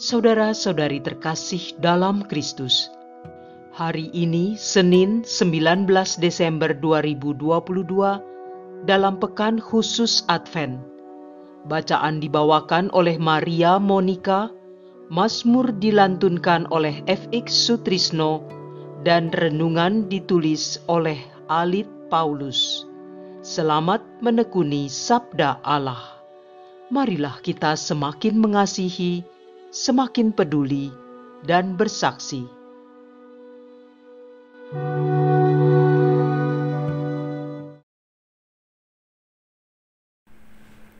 Saudara-saudari terkasih dalam Kristus, hari ini Senin 19 Desember 2022 dalam pekan khusus Advent. Bacaan dibawakan oleh Maria Monica, Mazmur dilantunkan oleh FX Sutrisno, dan renungan ditulis oleh Alit Paulus. Selamat menekuni Sabda Allah. Marilah kita semakin mengasihi semakin peduli dan bersaksi.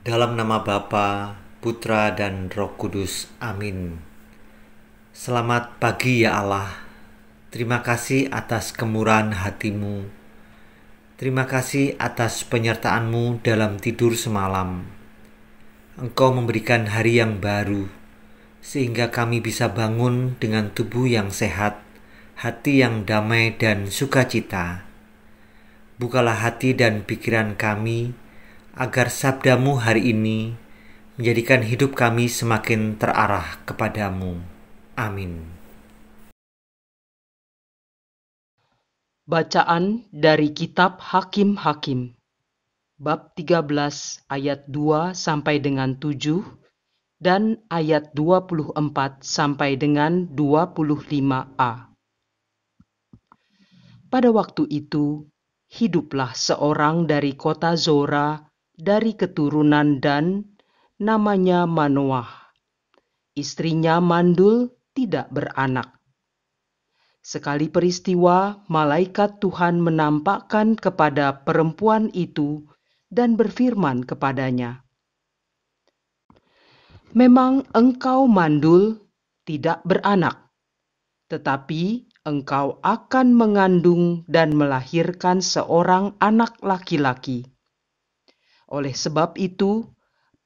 Dalam nama Bapa, Putra, dan Roh Kudus. Amin. Selamat pagi ya Allah. Terima kasih atas kemurahan hatimu. Terima kasih atas penyertaanmu dalam tidur semalam. Engkau memberikan hari yang baru sehingga kami bisa bangun dengan tubuh yang sehat, hati yang damai dan sukacita. Bukalah hati dan pikiran kami, agar sabdamu hari ini menjadikan hidup kami semakin terarah kepadamu. Amin. Bacaan dari Kitab Hakim-Hakim Bab 13 ayat 2 sampai dengan 7 dan ayat 24 sampai dengan 25a. Pada waktu itu, hiduplah seorang dari kota Zora dari keturunan Dan, namanya Manoah. Istrinya mandul tidak beranak. Sekali peristiwa, malaikat Tuhan menampakkan kepada perempuan itu dan berfirman kepadanya, Memang engkau mandul, tidak beranak, tetapi engkau akan mengandung dan melahirkan seorang anak laki-laki. Oleh sebab itu,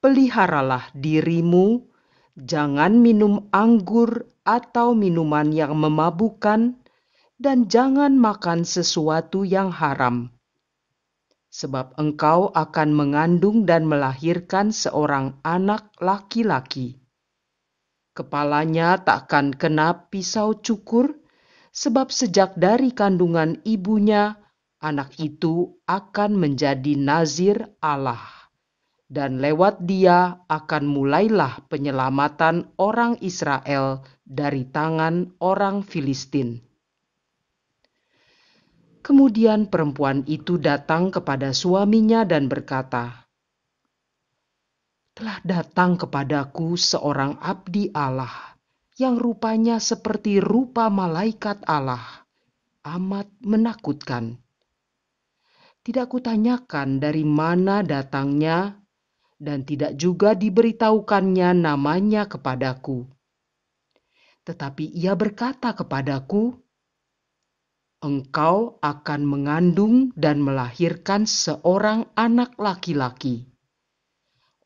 peliharalah dirimu, jangan minum anggur atau minuman yang memabukkan, dan jangan makan sesuatu yang haram sebab engkau akan mengandung dan melahirkan seorang anak laki-laki. Kepalanya takkan kena pisau cukur, sebab sejak dari kandungan ibunya, anak itu akan menjadi nazir Allah. Dan lewat dia akan mulailah penyelamatan orang Israel dari tangan orang Filistin. Kemudian perempuan itu datang kepada suaminya dan berkata, "Telah datang kepadaku seorang abdi Allah yang rupanya seperti rupa malaikat Allah, amat menakutkan. Tidak kutanyakan dari mana datangnya, dan tidak juga diberitahukannya namanya kepadaku, tetapi ia berkata kepadaku." engkau akan mengandung dan melahirkan seorang anak laki-laki.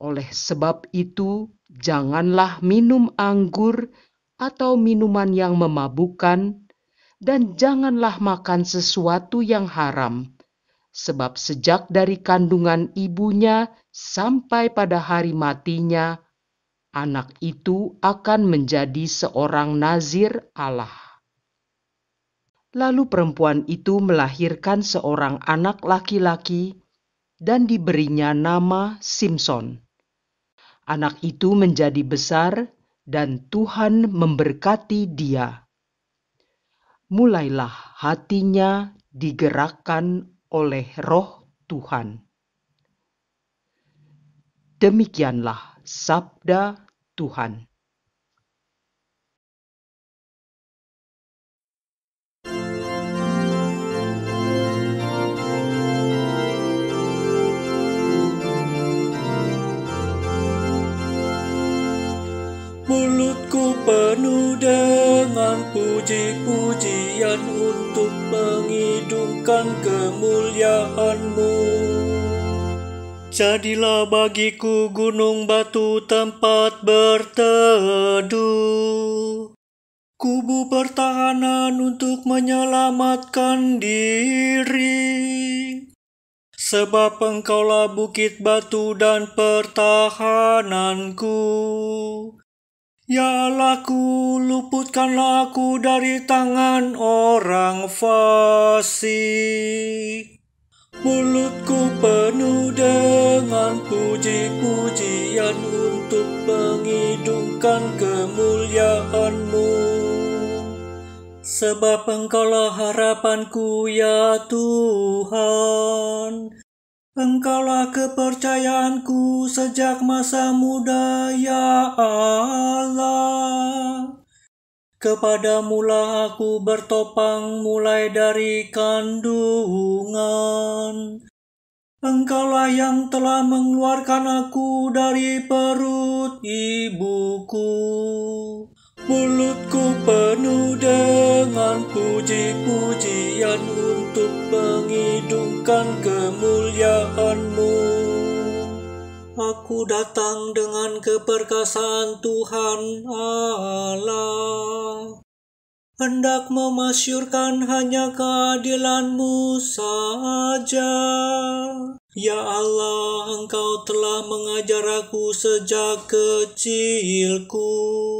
Oleh sebab itu, janganlah minum anggur atau minuman yang memabukkan, dan janganlah makan sesuatu yang haram, sebab sejak dari kandungan ibunya sampai pada hari matinya, anak itu akan menjadi seorang nazir Allah. Lalu perempuan itu melahirkan seorang anak laki-laki dan diberinya nama Simpson. Anak itu menjadi besar dan Tuhan memberkati dia. Mulailah hatinya digerakkan oleh Roh Tuhan. Demikianlah sabda Tuhan. akan kemuliaan Jadilah bagiku gunung batu tempat berteduh, kubu pertahanan untuk menyelamatkan diri. Sebab engkaulah bukit batu dan pertahananku. Ya laku, luputkanlah aku dari tangan orang fasik. Mulutku penuh dengan puji-pujian untuk mengidungkan kemuliaanmu. Sebab engkaulah harapanku ya Tuhan. Engkaulah kepercayaanku sejak masa muda, ya Allah. Kepadamulah aku bertopang mulai dari kandungan. Engkaulah yang telah mengeluarkan aku dari perut ibuku. Mulutku penuh dengan puji-pujian untuk menghidungkan kemuliaanMu. Aku datang dengan keperkasaan Tuhan Allah. Hendak memasyurkan hanya keadilanMu saja. Ya Allah, Engkau telah mengajar aku sejak kecilku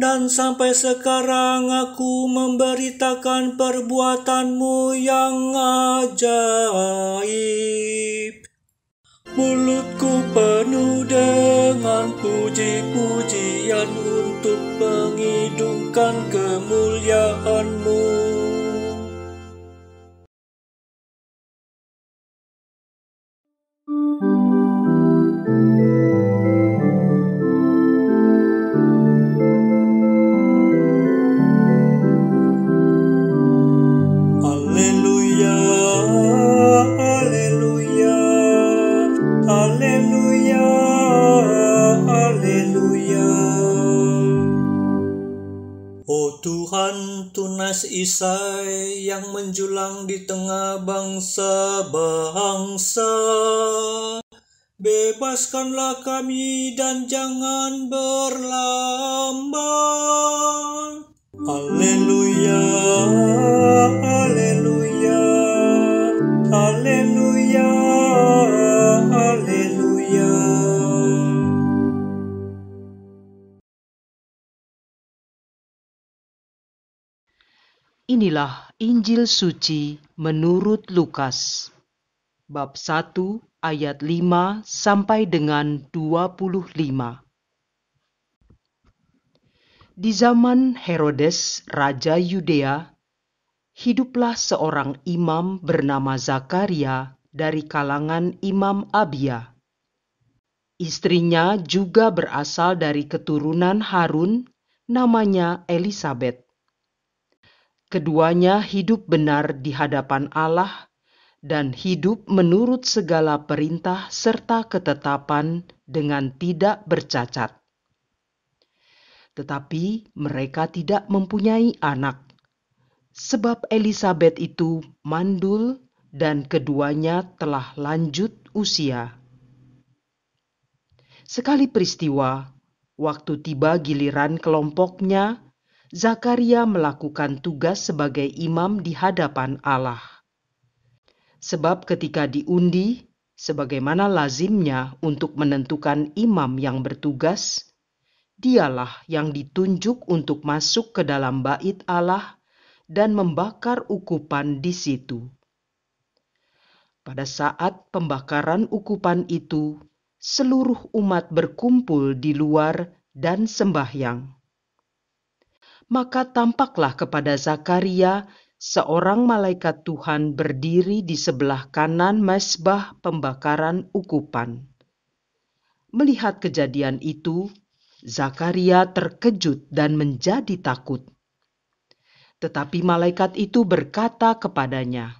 dan sampai sekarang aku memberitakan perbuatanmu yang ajaib. Mulutku penuh dengan puji-pujian untuk mengidungkan kemuliaan. bangsa-bangsa. Bebaskanlah kami dan jangan berlambat. Haleluya, haleluya, haleluya. Inilah Injil suci menurut Lukas. Bab 1 ayat 5 sampai dengan 25. Di zaman Herodes raja Yudea, hiduplah seorang imam bernama Zakaria dari kalangan Imam Abia. Istrinya juga berasal dari keturunan Harun, namanya Elisabeth. Keduanya hidup benar di hadapan Allah dan hidup menurut segala perintah serta ketetapan dengan tidak bercacat. Tetapi mereka tidak mempunyai anak, sebab Elizabeth itu mandul dan keduanya telah lanjut usia. Sekali peristiwa, waktu tiba giliran kelompoknya Zakaria melakukan tugas sebagai imam di hadapan Allah. Sebab ketika diundi, sebagaimana lazimnya untuk menentukan imam yang bertugas, dialah yang ditunjuk untuk masuk ke dalam bait Allah dan membakar ukupan di situ. Pada saat pembakaran ukupan itu, seluruh umat berkumpul di luar dan sembahyang maka tampaklah kepada Zakaria seorang malaikat Tuhan berdiri di sebelah kanan mesbah pembakaran ukupan. Melihat kejadian itu, Zakaria terkejut dan menjadi takut. Tetapi malaikat itu berkata kepadanya,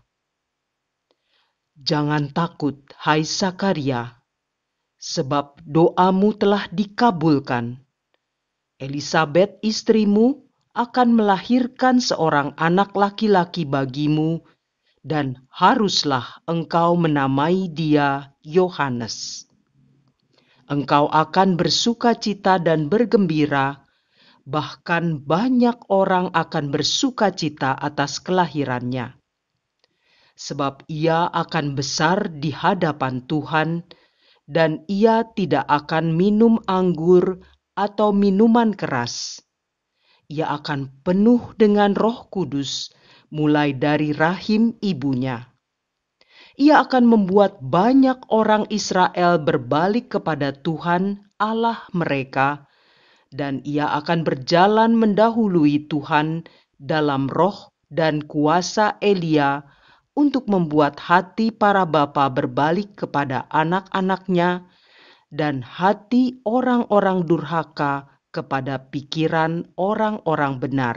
"Jangan takut, hai Zakaria, sebab doamu telah dikabulkan. Elisabeth, istrimu, akan melahirkan seorang anak laki-laki bagimu, dan haruslah engkau menamai dia Yohanes. Engkau akan bersuka cita dan bergembira, bahkan banyak orang akan bersuka cita atas kelahirannya, sebab ia akan besar di hadapan Tuhan, dan ia tidak akan minum anggur atau minuman keras ia akan penuh dengan Roh Kudus, mulai dari rahim ibunya. Ia akan membuat banyak orang Israel berbalik kepada Tuhan Allah mereka, dan ia akan berjalan mendahului Tuhan dalam roh dan kuasa Elia untuk membuat hati para bapa berbalik kepada anak-anaknya dan hati orang-orang durhaka kepada pikiran orang-orang benar.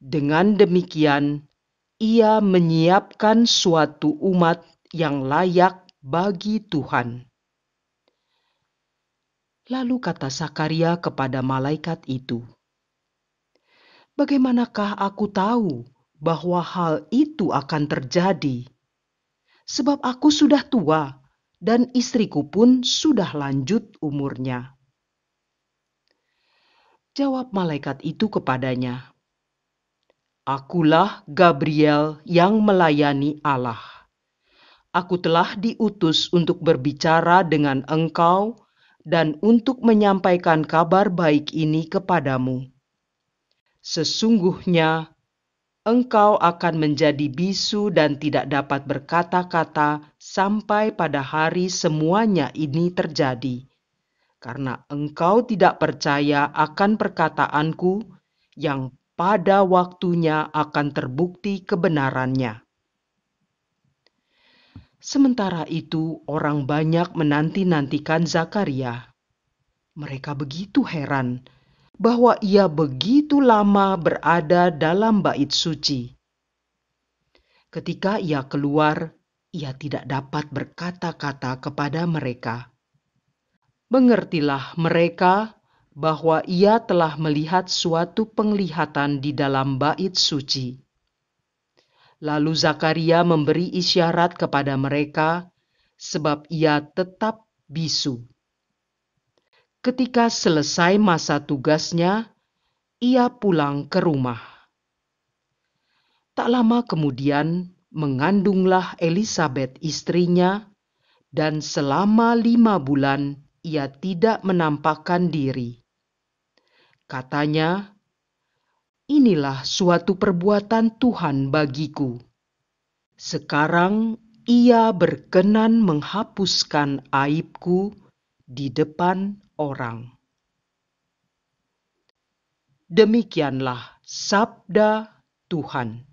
Dengan demikian, ia menyiapkan suatu umat yang layak bagi Tuhan. Lalu kata Sakaria kepada malaikat itu, "Bagaimanakah aku tahu bahwa hal itu akan terjadi? Sebab aku sudah tua dan istriku pun sudah lanjut umurnya." Jawab malaikat itu kepadanya, "Akulah Gabriel yang melayani Allah. Aku telah diutus untuk berbicara dengan engkau dan untuk menyampaikan kabar baik ini kepadamu. Sesungguhnya engkau akan menjadi bisu dan tidak dapat berkata-kata sampai pada hari semuanya ini terjadi." karena engkau tidak percaya akan perkataanku yang pada waktunya akan terbukti kebenarannya. Sementara itu, orang banyak menanti-nantikan Zakaria. Mereka begitu heran bahwa ia begitu lama berada dalam bait suci. Ketika ia keluar, ia tidak dapat berkata-kata kepada mereka mengertilah mereka bahwa ia telah melihat suatu penglihatan di dalam bait suci. Lalu Zakaria memberi isyarat kepada mereka, sebab ia tetap bisu. Ketika selesai masa tugasnya, ia pulang ke rumah. Tak lama kemudian, mengandunglah Elizabeth istrinya, dan selama lima bulan ia tidak menampakkan diri. Katanya, "Inilah suatu perbuatan Tuhan bagiku. Sekarang ia berkenan menghapuskan aibku di depan orang." Demikianlah sabda Tuhan.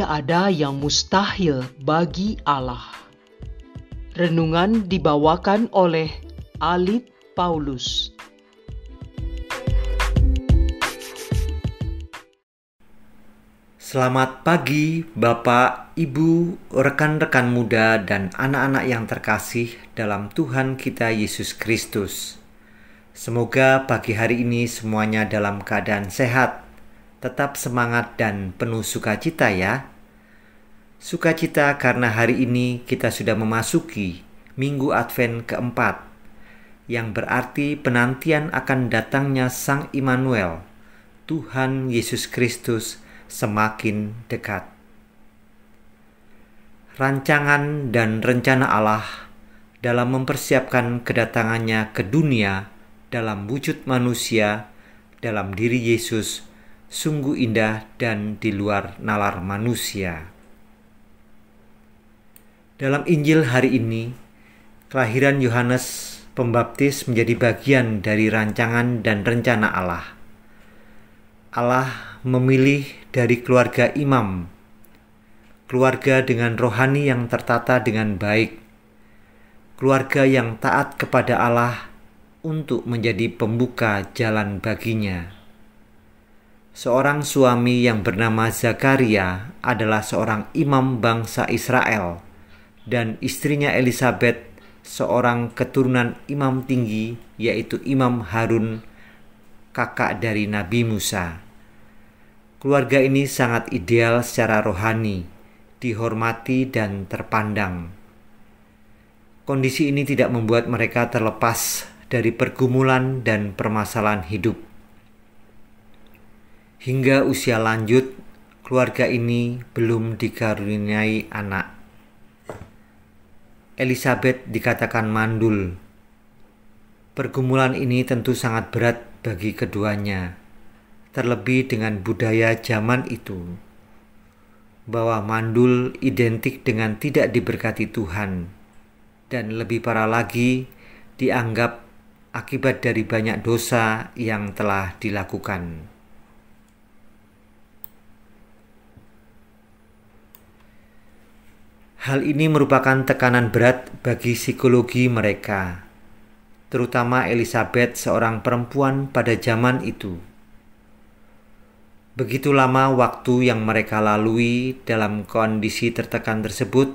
tidak ada yang mustahil bagi Allah. Renungan dibawakan oleh Alit Paulus. Selamat pagi, Bapak, Ibu, rekan-rekan muda, dan anak-anak yang terkasih dalam Tuhan kita Yesus Kristus. Semoga pagi hari ini semuanya dalam keadaan sehat tetap semangat dan penuh sukacita ya. Sukacita karena hari ini kita sudah memasuki Minggu Advent keempat, yang berarti penantian akan datangnya Sang Immanuel, Tuhan Yesus Kristus semakin dekat. Rancangan dan rencana Allah dalam mempersiapkan kedatangannya ke dunia dalam wujud manusia dalam diri Yesus sungguh indah dan di luar nalar manusia. Dalam Injil hari ini, kelahiran Yohanes Pembaptis menjadi bagian dari rancangan dan rencana Allah. Allah memilih dari keluarga imam, keluarga dengan rohani yang tertata dengan baik, keluarga yang taat kepada Allah untuk menjadi pembuka jalan baginya. Seorang suami yang bernama Zakaria adalah seorang imam bangsa Israel dan istrinya Elizabeth seorang keturunan imam tinggi yaitu Imam Harun kakak dari Nabi Musa. Keluarga ini sangat ideal secara rohani, dihormati dan terpandang. Kondisi ini tidak membuat mereka terlepas dari pergumulan dan permasalahan hidup Hingga usia lanjut, keluarga ini belum dikaruniai anak. Elizabeth dikatakan mandul. Pergumulan ini tentu sangat berat bagi keduanya, terlebih dengan budaya zaman itu bahwa mandul identik dengan tidak diberkati Tuhan, dan lebih parah lagi dianggap akibat dari banyak dosa yang telah dilakukan. Hal ini merupakan tekanan berat bagi psikologi mereka, terutama Elizabeth, seorang perempuan pada zaman itu. Begitu lama waktu yang mereka lalui dalam kondisi tertekan tersebut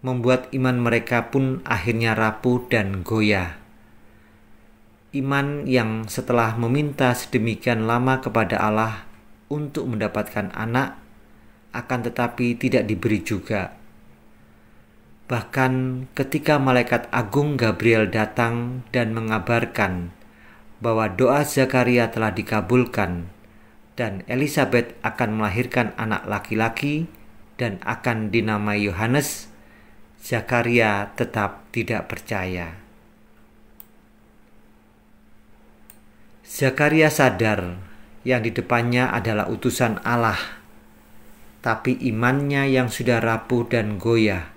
membuat iman mereka pun akhirnya rapuh dan goyah. Iman yang setelah meminta sedemikian lama kepada Allah untuk mendapatkan anak akan tetapi tidak diberi juga Bahkan ketika malaikat agung Gabriel datang dan mengabarkan bahwa doa Zakaria telah dikabulkan dan Elizabeth akan melahirkan anak laki-laki dan akan dinamai Yohanes, Zakaria tetap tidak percaya. Zakaria sadar yang di depannya adalah utusan Allah, tapi imannya yang sudah rapuh dan goyah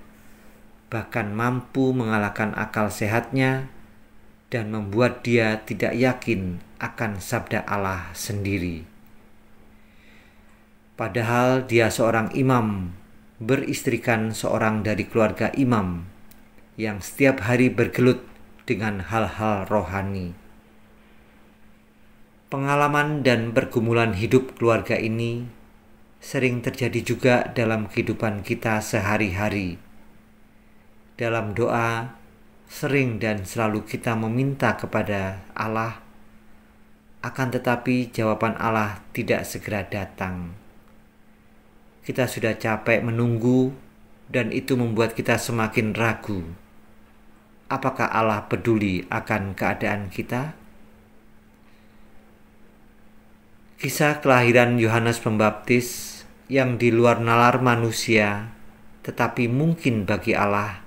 bahkan mampu mengalahkan akal sehatnya dan membuat dia tidak yakin akan sabda Allah sendiri. Padahal dia seorang imam, beristrikan seorang dari keluarga imam yang setiap hari bergelut dengan hal-hal rohani. Pengalaman dan pergumulan hidup keluarga ini sering terjadi juga dalam kehidupan kita sehari-hari dalam doa sering dan selalu kita meminta kepada Allah, akan tetapi jawaban Allah tidak segera datang. Kita sudah capek menunggu, dan itu membuat kita semakin ragu. Apakah Allah peduli akan keadaan kita? Kisah kelahiran Yohanes Pembaptis yang di luar nalar manusia, tetapi mungkin bagi Allah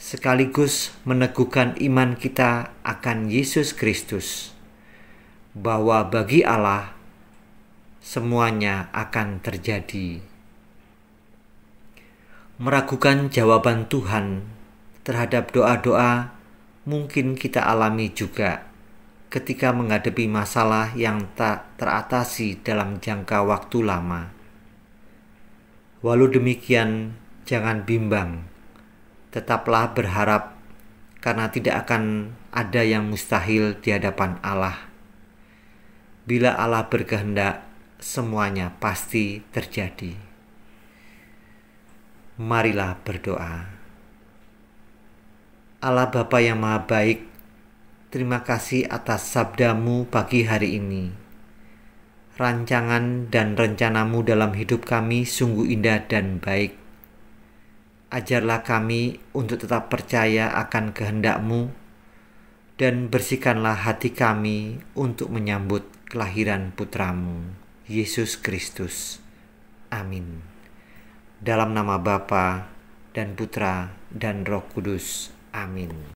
sekaligus meneguhkan iman kita akan Yesus Kristus, bahwa bagi Allah semuanya akan terjadi. Meragukan jawaban Tuhan terhadap doa-doa mungkin kita alami juga ketika menghadapi masalah yang tak teratasi dalam jangka waktu lama. Walau demikian, jangan bimbang tetaplah berharap karena tidak akan ada yang mustahil di hadapan Allah. Bila Allah berkehendak, semuanya pasti terjadi. Marilah berdoa. Allah Bapa yang Maha Baik, terima kasih atas sabdamu pagi hari ini. Rancangan dan rencanamu dalam hidup kami sungguh indah dan baik Ajarlah kami untuk tetap percaya akan kehendakMu dan bersihkanlah hati kami untuk menyambut kelahiran putramu, Yesus Kristus. Amin. Dalam nama Bapa dan Putra dan Roh Kudus. Amin.